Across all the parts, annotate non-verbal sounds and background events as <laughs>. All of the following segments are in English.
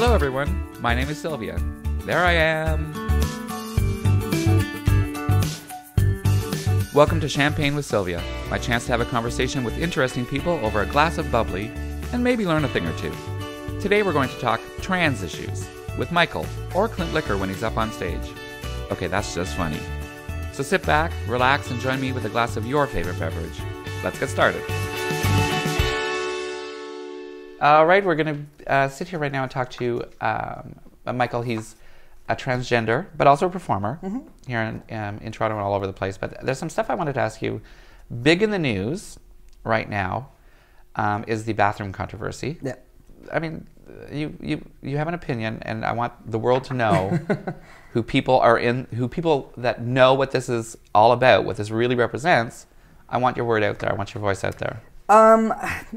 Hello, everyone. My name is Sylvia. There I am. Welcome to Champagne with Sylvia, my chance to have a conversation with interesting people over a glass of bubbly and maybe learn a thing or two. Today, we're going to talk trans issues with Michael or Clint Licker when he's up on stage. Okay, that's just funny. So sit back, relax, and join me with a glass of your favorite beverage. Let's get started. All right, we're going to uh, sit here right now and talk to um, uh, Michael. He's a transgender, but also a performer mm-hmm. here in, um, in Toronto and all over the place. But there's some stuff I wanted to ask you. Big in the news right now um, is the bathroom controversy. Yeah. I mean, you, you, you have an opinion, and I want the world to know <laughs> who people are in, who people that know what this is all about, what this really represents. I want your word out there. I want your voice out there. Um,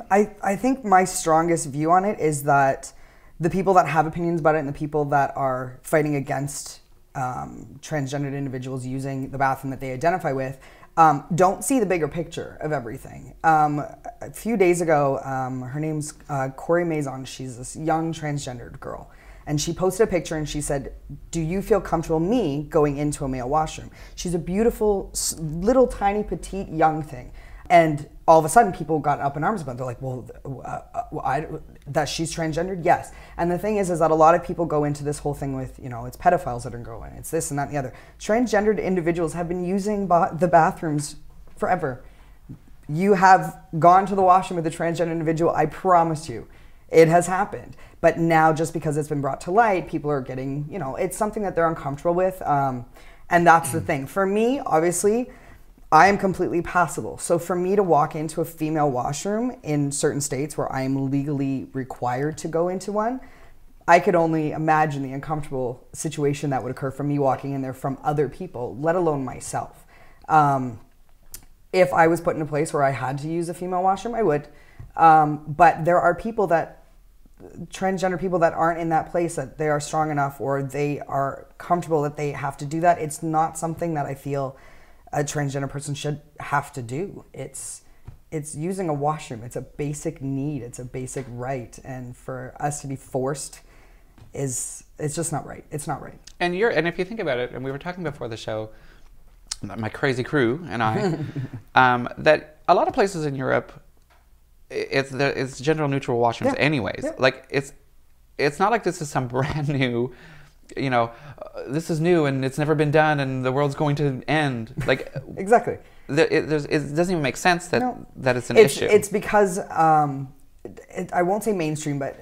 I, I think my strongest view on it is that the people that have opinions about it and the people that are fighting against um, transgendered individuals using the bathroom that they identify with um, don't see the bigger picture of everything. Um, a few days ago, um, her name's uh, Corey Maison. She's this young transgendered girl and she posted a picture and she said, "Do you feel comfortable me going into a male washroom?" She's a beautiful little tiny petite young thing and all of a sudden people got up in arms about it. they're like well uh, uh, I, that she's transgendered yes and the thing is is that a lot of people go into this whole thing with you know it's pedophiles that are going it's this and that and the other transgendered individuals have been using ba the bathrooms forever you have gone to the washroom with a transgender individual i promise you it has happened but now just because it's been brought to light people are getting you know it's something that they're uncomfortable with um, and that's the mm. thing for me obviously I am completely passable. So for me to walk into a female washroom in certain states where I am legally required to go into one, I could only imagine the uncomfortable situation that would occur from me walking in there from other people, let alone myself. Um, if I was put in a place where I had to use a female washroom, I would. Um, but there are people that, transgender people that aren't in that place, that they are strong enough or they are comfortable that they have to do that. It's not something that I feel a transgender person should have to do. It's it's using a washroom. It's a basic need. It's a basic right, and for us to be forced is it's just not right. It's not right. And you're and if you think about it, and we were talking before the show, my crazy crew and I, <laughs> um, that a lot of places in Europe, it's the, it's gender neutral washrooms, yeah. anyways. Yeah. Like it's it's not like this is some <laughs> brand new you know, uh, this is new and it's never been done and the world's going to end. Like <laughs> exactly. The, it, it, doesn't even make sense that no. that it's an it's, issue. It's because um, it, I won't say mainstream, but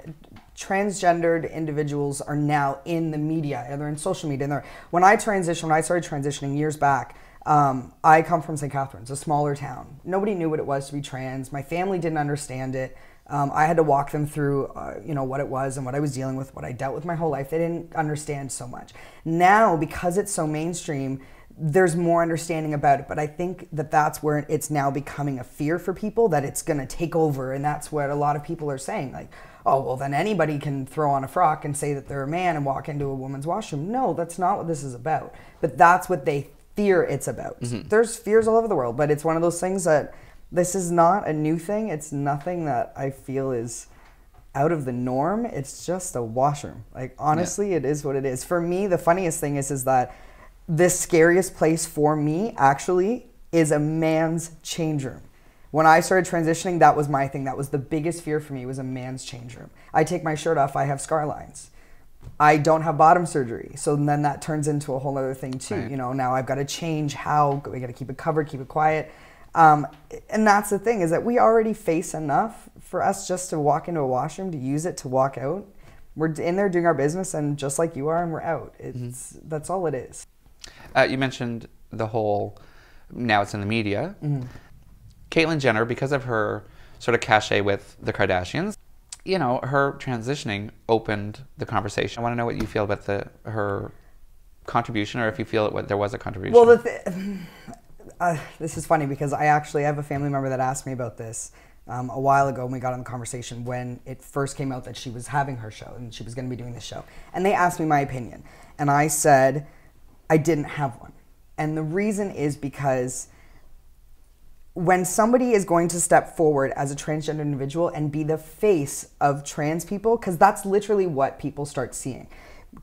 transgendered individuals are now in the media and they're in social media. And when I transitioned, when I started transitioning years back, um, I come from St. Catharines, a smaller town. Nobody knew what it was to be trans. My family didn't understand it. Um, I had to walk them through, uh, you know, what it was and what I was dealing with, what I dealt with my whole life. They didn't understand so much. Now, because it's so mainstream, there's more understanding about it. But I think that that's where it's now becoming a fear for people that it's going to take over, and that's what a lot of people are saying, like, oh, well, then anybody can throw on a frock and say that they're a man and walk into a woman's washroom. No, that's not what this is about. But that's what they fear it's about. Mm-hmm. There's fears all over the world, but it's one of those things that this is not a new thing. It's nothing that I feel is out of the norm. It's just a washroom. Like honestly, yeah. it is what it is. For me, the funniest thing is is that the scariest place for me actually is a man's change room. When I started transitioning, that was my thing. That was the biggest fear for me was a man's change room. I take my shirt off, I have scar lines. I don't have bottom surgery. So then that turns into a whole other thing too. Right. You know, now I've got to change how we got to keep it covered, keep it quiet. Um, and that's the thing is that we already face enough for us just to walk into a washroom, to use it, to walk out. We're in there doing our business, and just like you are, and we're out. It's mm -hmm. that's all it is. Uh, you mentioned the whole. Now it's in the media. mm -hmm. Caitlyn Jenner, because of her sort of cachet with the Kardashians, you know, her transitioning opened the conversation. I want to know what you feel about the her contribution, or if you feel it, what there was a contribution. Well, the this is funny because I actually have a family member that asked me about this um, a while ago when we got on the conversation when it first came out that she was having her show and she was going to be doing this show. And they asked me my opinion. And I said, I didn't have one. And the reason is because when somebody is going to step forward as a transgender individual and be the face of trans people, because that's literally what people start seeing.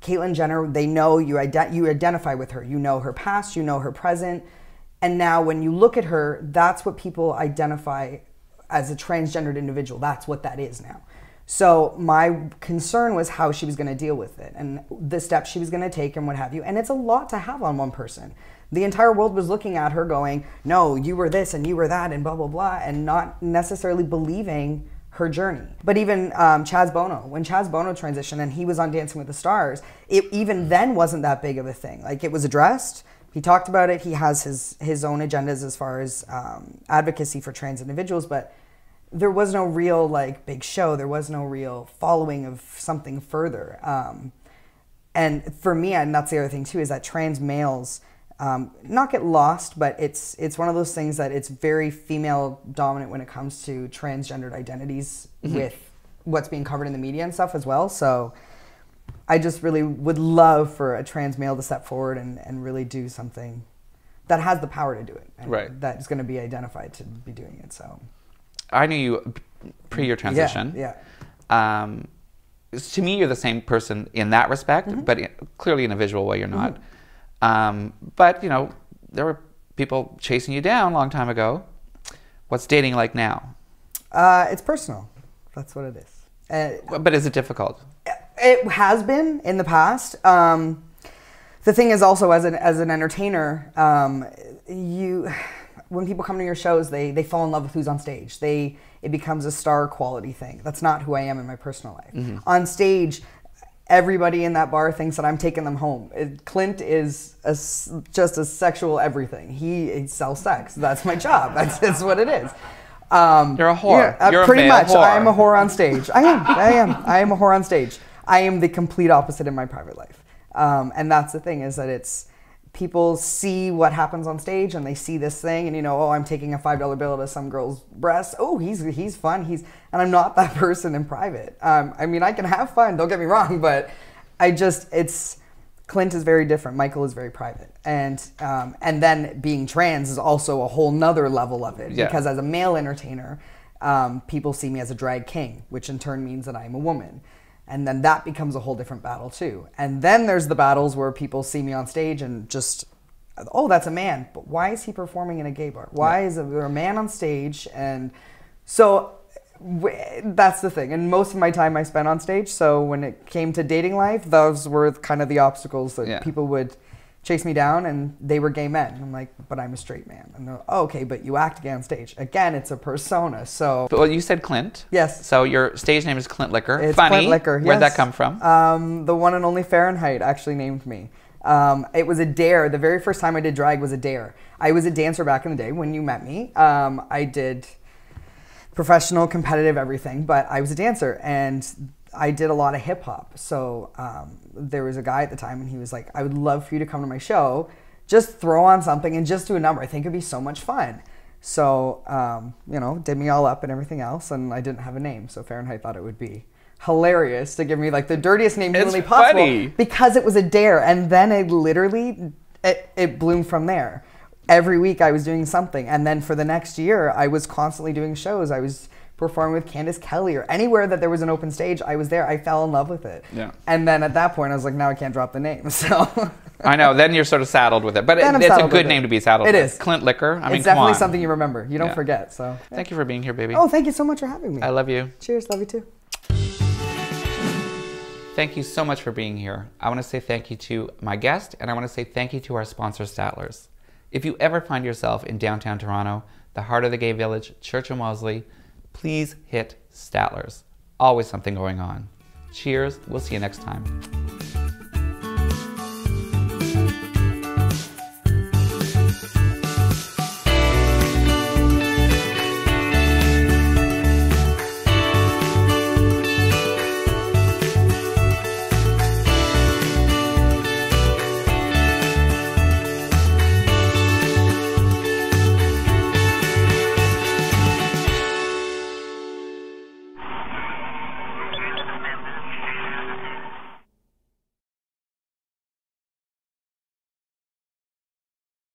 Caitlyn Jenner, they know you, ident- you identify with her. You know her past, you know her present, and now when you look at her, that's what people identify as a transgendered individual. That's what that is now. So my concern was how she was going to deal with it and the steps she was going to take and what have you. And it's a lot to have on one person. The entire world was looking at her going, "No, you were this and you were that and blah blah blah," and not necessarily believing her journey. But even um, Chaz Bono, when Chaz Bono transitioned and he was on Dancing with the Stars, it even then wasn't that big of a thing. Like it was addressed, he talked about it. He has his his own agendas as far as um, advocacy for trans individuals, but there was no real like big show. There was no real following of something further. Um, and for me, and that's the other thing too, is that trans males um, not get lost, but it's it's one of those things that it's very female dominant when it comes to transgendered identities mm-hmm. with what's being covered in the media and stuff as well. So I just really would love for a trans male to step forward and, and really do something that has the power to do it. right. That is going to be identified to be doing it. So I knew you pre your transition. Yeah. yeah. Um, to me, you're the same person in that respect, mm-hmm. but clearly in a visual way, you're not. Mm-hmm. Um, but, you know, there were people chasing you down a long time ago. What's dating like now? Uh, it's personal. That's what it is. Uh, but is it difficult? It has been in the past. Um, the thing is also as an as an entertainer, um, you when people come to your shows, they they fall in love with who's on stage. They it becomes a star quality thing. That's not who I am in my personal life. Mm-hmm. On stage, everybody in that bar thinks that I'm taking them home. It, uh, Clint is a, just a sexual everything. He, he sells sex. That's my job. That's, that's what it is. Um, You're a whore. Yeah, uh, You're pretty much. Whore. I'm a whore on stage. I am. I am. I am a whore on stage. I am the complete opposite in my private life. Um, and that's the thing is that it's people see what happens on stage and they see this thing and you know oh i'm taking a five dollar bill to some girl's breast oh he's he's fun he's and i'm not that <laughs> person in private um, i mean i can have fun don't get me wrong but i just it's clint is very different michael is very private and um, and then being trans is also a whole nother level of it yeah. because as a male entertainer um, people see me as a drag king which in turn means that i'm a woman and then that becomes a whole different battle too. And then there's the battles where people see me on stage and just, oh, that's a man. But why is he performing in a gay bar? Why yeah. is there a man on stage? And so that's the thing. And most of my time I spent on stage. So when it came to dating life, those were kind of the obstacles that yeah. people would Chase me down and they were gay men. I'm like, but I'm a straight man. And they're like, oh, okay, but you act gay on stage. Again, it's a persona. So. Well, you said Clint. Yes. So your stage name is Clint Licker. It's Funny. Clint Licker. Yes. Where'd that come from? Um, the one and only Fahrenheit actually named me. Um, it was a dare. The very first time I did drag was a dare. I was a dancer back in the day when you met me. Um, I did professional, competitive, everything, but I was a dancer. And I did a lot of hip hop. So um, there was a guy at the time, and he was like, I would love for you to come to my show, just throw on something and just do a number. I think it'd be so much fun. So, um, you know, did me all up and everything else, and I didn't have a name. So Fahrenheit thought it would be hilarious to give me like the dirtiest name humanly possible funny. because it was a dare. And then it literally, it, it bloomed from there. Every week I was doing something. And then for the next year, I was constantly doing shows. I was performing with Candace Kelly or anywhere that there was an open stage, I was there. I fell in love with it. Yeah. And then at that point, I was like, now I can't drop the name. <laughs> So. I know. Then you're sort of saddled with it, but it, it's a good name it. to be saddled. It with. It is Clint Liquor. I it's mean, definitely something you remember. You don't yeah. forget. So. Yeah. Thank you for being here, baby. Oh, thank you so much for having me. I love you. Cheers. Love you too. Thank you so much for being here. I want to say thank you to my guest, and I want to say thank you to our sponsor, Statler's. If you ever find yourself in downtown Toronto, the heart of the gay village, Church and Wellesley, please hit Statler's. Always something going on. Cheers. We'll see you next time.